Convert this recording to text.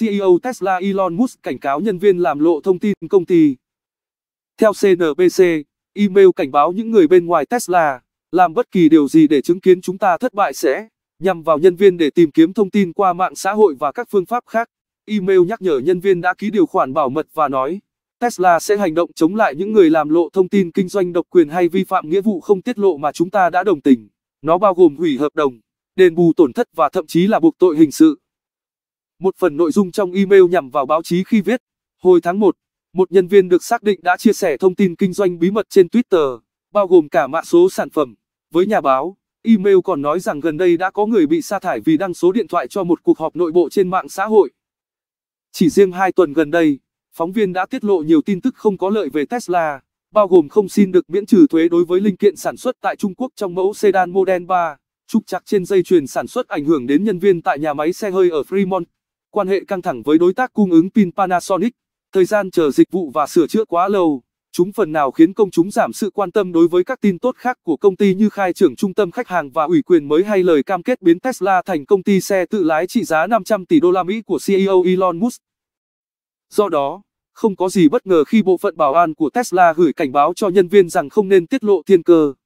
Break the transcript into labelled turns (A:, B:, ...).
A: CEO Tesla Elon Musk cảnh cáo nhân viên làm lộ thông tin công ty. Theo CNBC, email cảnh báo những người bên ngoài Tesla, làm bất kỳ điều gì để chứng kiến chúng ta thất bại sẽ nhằm vào nhân viên để tìm kiếm thông tin qua mạng xã hội và các phương pháp khác. Email nhắc nhở nhân viên đã ký điều khoản bảo mật và nói Tesla sẽ hành động chống lại những người làm lộ thông tin kinh doanh độc quyền hay vi phạm nghĩa vụ không tiết lộ mà chúng ta đã đồng tình. Nó bao gồm hủy hợp đồng, đền bù tổn thất và thậm chí là buộc tội hình sự. Một phần nội dung trong email nhằm vào báo chí khi viết, hồi tháng 1, một nhân viên được xác định đã chia sẻ thông tin kinh doanh bí mật trên Twitter, bao gồm cả mã số sản phẩm. Với nhà báo, email còn nói rằng gần đây đã có người bị sa thải vì đăng số điện thoại cho một cuộc họp nội bộ trên mạng xã hội. Chỉ riêng hai tuần gần đây, phóng viên đã tiết lộ nhiều tin tức không có lợi về Tesla, bao gồm không xin được miễn trừ thuế đối với linh kiện sản xuất tại Trung Quốc trong mẫu sedan Model 3, trục chặt trên dây chuyền sản xuất ảnh hưởng đến nhân viên tại nhà máy xe hơi ở Fremont quan hệ căng thẳng với đối tác cung ứng pin Panasonic, thời gian chờ dịch vụ và sửa chữa quá lâu, chúng phần nào khiến công chúng giảm sự quan tâm đối với các tin tốt khác của công ty như khai trưởng trung tâm khách hàng và ủy quyền mới hay lời cam kết biến Tesla thành công ty xe tự lái trị giá 500 tỷ đô la Mỹ của CEO Elon Musk. Do đó, không có gì bất ngờ khi bộ phận bảo an của Tesla gửi cảnh báo cho nhân viên rằng không nên tiết lộ thiên cơ.